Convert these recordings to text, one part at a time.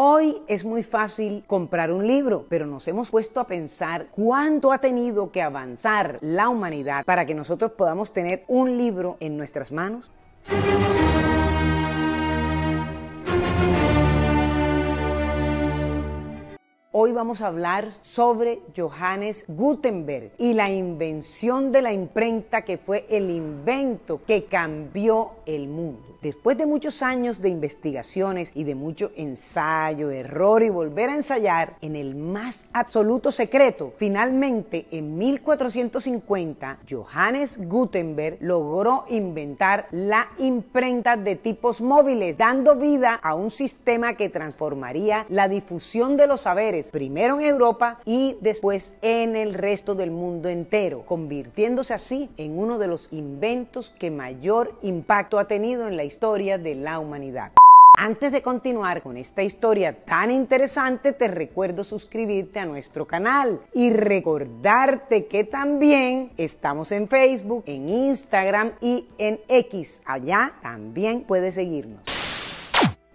Hoy es muy fácil comprar un libro, pero nos hemos puesto a pensar cuánto ha tenido que avanzar la humanidad para que nosotros podamos tener un libro en nuestras manos. Hoy vamos a hablar sobre Johannes Gutenberg y la invención de la imprenta que fue el invento que cambió el mundo. Después de muchos años de investigaciones y de mucho ensayo, error y volver a ensayar, en el más absoluto secreto, finalmente en 1450, Johannes Gutenberg logró inventar la imprenta de tipos móviles, dando vida a un sistema que transformaría la difusión de los saberes primero en Europa y después en el resto del mundo entero, convirtiéndose así en uno de los inventos que mayor impacto ha tenido en la historia de la humanidad. Antes de continuar con esta historia tan interesante, te recuerdo suscribirte a nuestro canal y recordarte que también estamos en Facebook, en Instagram y en X. Allá también puedes seguirnos.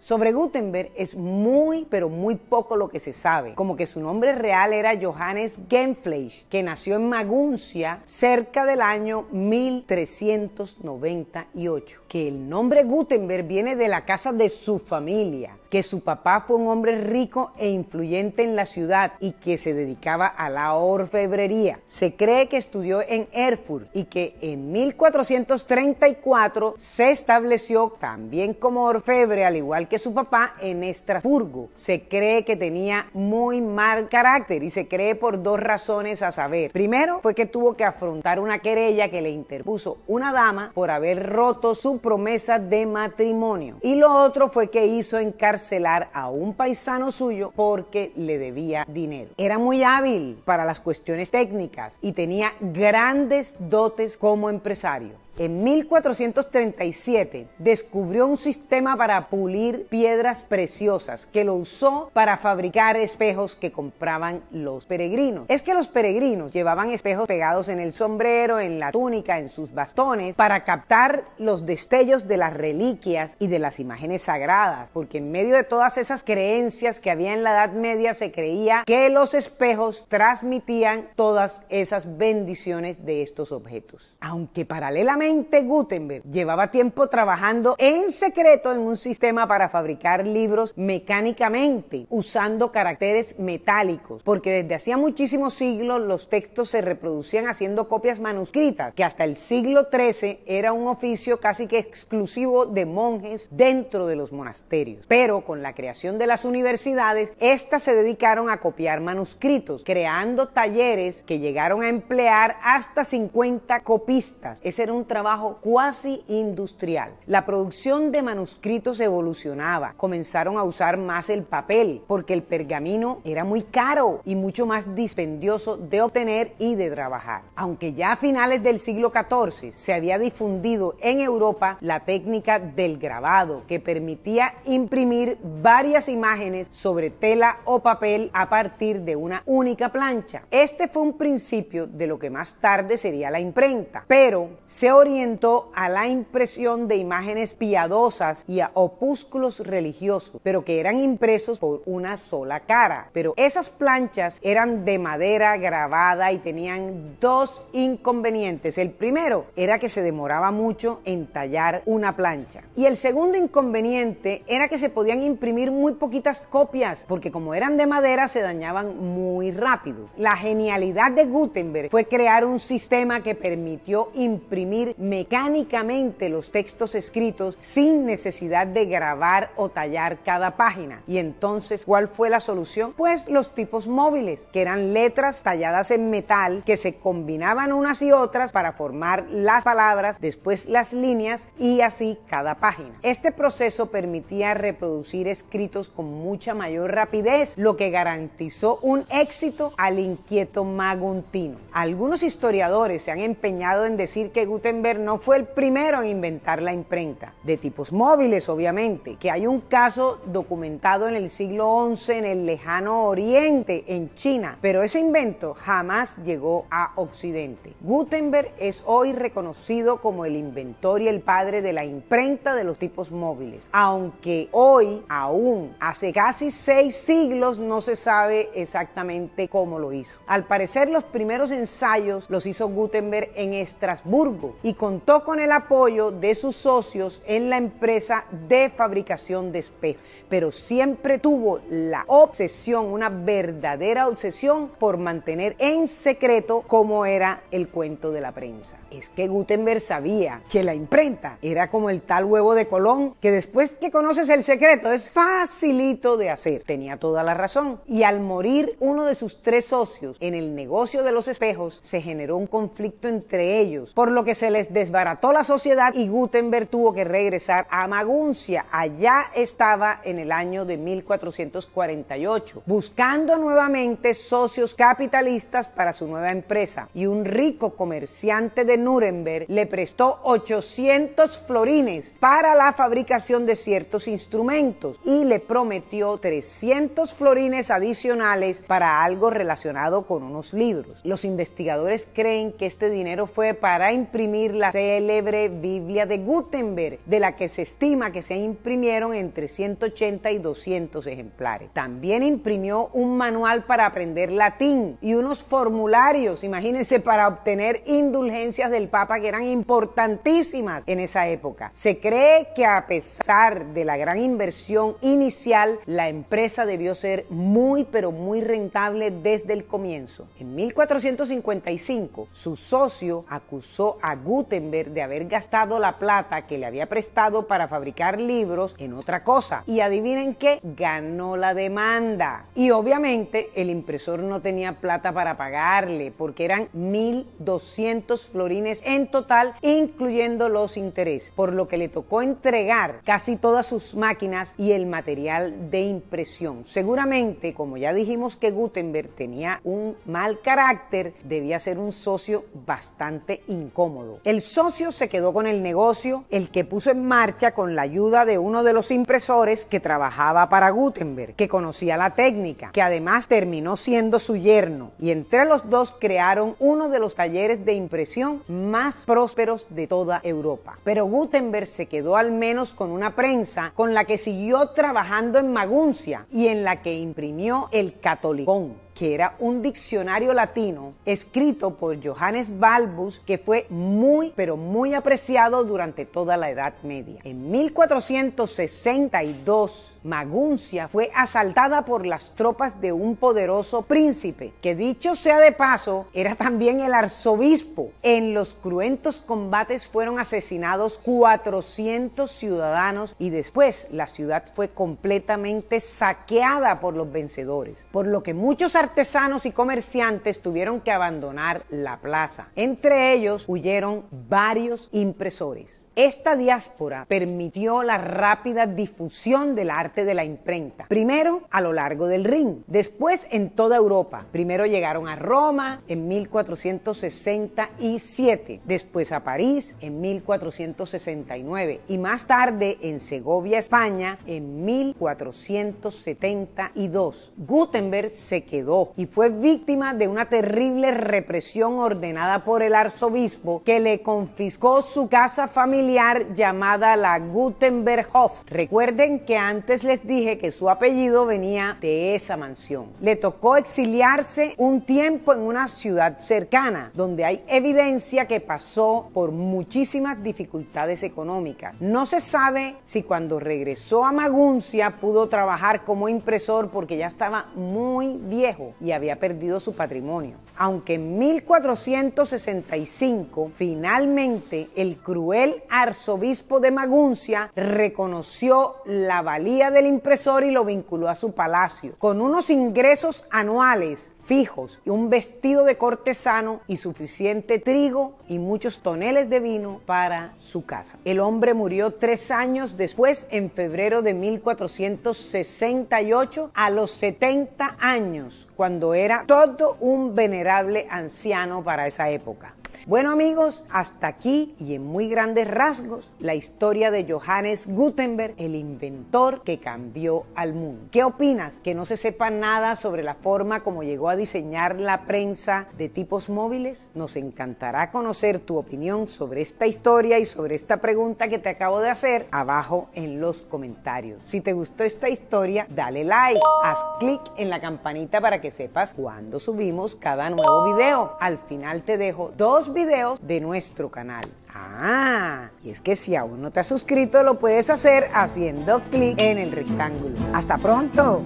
Sobre Gutenberg es muy, pero muy poco lo que se sabe, como que su nombre real era Johannes Genfleisch, que nació en Maguncia cerca del año 1398, que el nombre Gutenberg viene de la casa de su familia, que su papá fue un hombre rico e influyente en la ciudad y que se dedicaba a la orfebrería. Se cree que estudió en Erfurt y que en 1434 se estableció también como orfebre, al igual que que su papá en Estrasburgo. Se cree que tenía muy mal carácter y se cree por dos razones a saber. Primero fue que tuvo que afrontar una querella que le interpuso una dama por haber roto su promesa de matrimonio. Y lo otro fue que hizo encarcelar a un paisano suyo porque le debía dinero. Era muy hábil para las cuestiones técnicas y tenía grandes dotes como empresario. En 1437 descubrió un sistema para pulir piedras preciosas que lo usó para fabricar espejos que compraban los peregrinos. Es que los peregrinos llevaban espejos pegados en el sombrero, en la túnica, en sus bastones para captar los destellos de las reliquias y de las imágenes sagradas, porque en medio de todas esas creencias que había en la Edad Media se creía que los espejos transmitían todas esas bendiciones de estos objetos. Aunque paralelamente Gutenberg llevaba tiempo trabajando en secreto en un sistema para fabricar libros mecánicamente, usando caracteres metálicos, porque desde hacía muchísimos siglos los textos se reproducían haciendo copias manuscritas, que hasta el siglo XIII era un oficio casi que exclusivo de monjes dentro de los monasterios. Pero con la creación de las universidades, éstas se dedicaron a copiar manuscritos, creando talleres que llegaron a emplear hasta 50 copistas. Ese era un trabajo cuasi industrial. La producción de manuscritos evolucionaba, comenzaron a usar más el papel porque el pergamino era muy caro y mucho más dispendioso de obtener y de trabajar. Aunque ya a finales del siglo XIV se había difundido en Europa la técnica del grabado que permitía imprimir varias imágenes sobre tela o papel a partir de una única plancha. Este fue un principio de lo que más tarde sería la imprenta, pero se orientó a la impresión de imágenes piadosas y a opúsculos religiosos, pero que eran impresos por una sola cara. Pero esas planchas eran de madera grabada y tenían dos inconvenientes. El primero era que se demoraba mucho en tallar una plancha. Y el segundo inconveniente era que se podían imprimir muy poquitas copias, porque como eran de madera se dañaban muy rápido. La genialidad de Gutenberg fue crear un sistema que permitió imprimir mecánicamente los textos escritos sin necesidad de grabar o tallar cada página. Y entonces, ¿cuál fue la solución? Pues los tipos móviles, que eran letras talladas en metal que se combinaban unas y otras para formar las palabras, después las líneas y así cada página. Este proceso permitía reproducir escritos con mucha mayor rapidez, lo que garantizó un éxito al inquieto maguntino. Algunos historiadores se han empeñado en decir que Gutenberg no fue el primero en inventar la imprenta, de tipos móviles obviamente, que hay un caso documentado en el siglo XI en el lejano oriente, en China, pero ese invento jamás llegó a Occidente. Gutenberg es hoy reconocido como el inventor y el padre de la imprenta de los tipos móviles, aunque hoy aún hace casi seis siglos no se sabe exactamente cómo lo hizo. Al parecer los primeros ensayos los hizo Gutenberg en Estrasburgo y contó con el apoyo de sus socios en la empresa de fabricación de espejos. Pero siempre tuvo la obsesión, una verdadera obsesión por mantener en secreto cómo era el cuento de la prensa. Es que Gutenberg sabía que la imprenta era como el tal huevo de Colón, que después que conoces el secreto es facilito de hacer. Tenía toda la razón. Y al morir uno de sus tres socios en el negocio de los espejos, se generó un conflicto entre ellos, por lo que se les desbarató la sociedad y Gutenberg tuvo que regresar a Maguncia. Allá estaba en el año de 1448, buscando nuevamente socios capitalistas para su nueva empresa. Y un rico comerciante de Nuremberg le prestó 800 florines para la fabricación de ciertos instrumentos y le prometió 300 florines adicionales para algo relacionado con unos libros. Los investigadores creen que este dinero fue para imprimir la célebre Biblia de Gutenberg, de la que se estima que se imprimieron entre 180 y 200 ejemplares. También imprimió un manual para aprender latín y unos formularios, imagínense, para obtener indulgencias del Papa que eran importantísimas en esa época. Se cree que a pesar de la gran inversión inicial, la empresa debió ser muy pero muy rentable desde el comienzo. En 1455, su socio acusó a Gutenberg Gutenberg de haber gastado la plata que le había prestado para fabricar libros en otra cosa. Y adivinen qué, ganó la demanda. Y obviamente el impresor no tenía plata para pagarle porque eran 1.200 florines en total, incluyendo los intereses, por lo que le tocó entregar casi todas sus máquinas y el material de impresión. Seguramente, como ya dijimos que Gutenberg tenía un mal carácter, debía ser un socio bastante incómodo. El socio se quedó con el negocio, el que puso en marcha con la ayuda de uno de los impresores que trabajaba para Gutenberg, que conocía la técnica, que además terminó siendo su yerno. Y entre los dos crearon uno de los talleres de impresión más prósperos de toda Europa. Pero Gutenberg se quedó al menos con una prensa con la que siguió trabajando en Maguncia y en la que imprimió el Catolicón que era un diccionario latino escrito por Johannes Balbus, que fue muy, pero muy apreciado durante toda la Edad Media. En 1462, Maguncia fue asaltada por las tropas de un poderoso príncipe, que dicho sea de paso, era también el arzobispo. En los cruentos combates fueron asesinados 400 ciudadanos y después la ciudad fue completamente saqueada por los vencedores, por lo que muchos artesanos y comerciantes tuvieron que abandonar la plaza. Entre ellos huyeron varios impresores. Esta diáspora permitió la rápida difusión del arte de la imprenta. Primero a lo largo del Rin, después en toda Europa. Primero llegaron a Roma en 1467, después a París en 1469 y más tarde en Segovia, España, en 1472. Gutenberg se quedó y fue víctima de una terrible represión ordenada por el arzobispo que le confiscó su casa familiar llamada la Gutenberghof. Recuerden que antes les dije que su apellido venía de esa mansión. Le tocó exiliarse un tiempo en una ciudad cercana, donde hay evidencia que pasó por muchísimas dificultades económicas. No se sabe si cuando regresó a Maguncia pudo trabajar como impresor porque ya estaba muy viejo y había perdido su patrimonio. Aunque en 1465 finalmente el cruel arzobispo de Maguncia reconoció la valía del impresor y lo vinculó a su palacio, con unos ingresos anuales fijos y un vestido de cortesano y suficiente trigo y muchos toneles de vino para su casa. El hombre murió tres años después, en febrero de 1468, a los 70 años, cuando era todo un venerable anciano para esa época. Bueno amigos, hasta aquí y en muy grandes rasgos la historia de Johannes Gutenberg, el inventor que cambió al mundo. ¿Qué opinas? ¿Que no se sepa nada sobre la forma como llegó a diseñar la prensa de tipos móviles? Nos encantará conocer tu opinión sobre esta historia y sobre esta pregunta que te acabo de hacer abajo en los comentarios. Si te gustó esta historia, dale like, haz clic en la campanita para que sepas cuando subimos cada nuevo video. Al final te dejo dos videos de nuestro canal. Ah, y es que si aún no te has suscrito, lo puedes hacer haciendo clic en el rectángulo. ¡Hasta pronto!